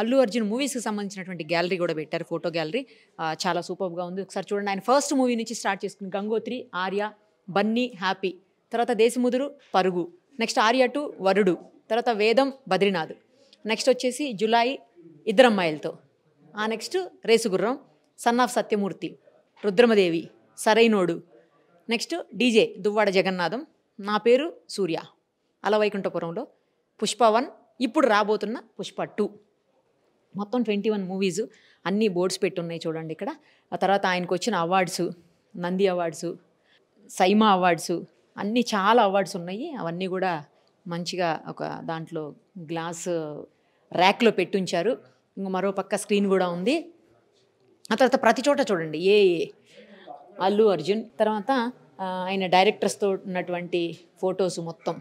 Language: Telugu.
అల్లు అర్జున్ మూవీస్కి సంబంధించినటువంటి గ్యాలరీ కూడా పెట్టారు ఫోటో గ్యాలరీ చాలా సూపర్గా ఉంది ఒకసారి చూడండి ఆయన ఫస్ట్ మూవీ నుంచి స్టార్ట్ చేసుకుని గంగోత్రి ఆర్య బన్నీ హ్యాపీ తర్వాత దేశముదురు పరుగు నెక్స్ట్ ఆర్య టు వరుడు తర్వాత వేదం బద్రీనాథ్ నెక్స్ట్ వచ్చేసి జులై ఇద్దరమ్మాయిలతో ఆ next Race Gurram son of Satyamurthy Rudhramadevi Sarrainodu next DJ Duvvada Jagannadham నా పేరు సూర్య అలవైకుంఠపురంలో పుష్ప వన్ ఇప్పుడు రాబోతున్న పుష్ప టూ మొత్తం ట్వంటీ వన్ మూవీస్ అన్నీ బోర్డ్స్ పెట్టున్నాయి చూడండి ఇక్కడ ఆ తర్వాత ఆయనకు వచ్చిన awards Nandi awards SIIMA awards అన్నీ చాలా అవార్డ్స్ ఉన్నాయి అవన్నీ కూడా మంచిగా ఒక దాంట్లో గ్లాస్ ర్యాక్లో పెట్టుంచారు ఇంక మరో పక్క స్క్రీన్ కూడా ఉంది ఆ తర్వాత ప్రతి చోట చూడండి ఏ అల్లు అర్జున్ తర్వాత ఆయన డైరెక్టర్స్తో ఉన్నటువంటి ఫొటోస్ మొత్తం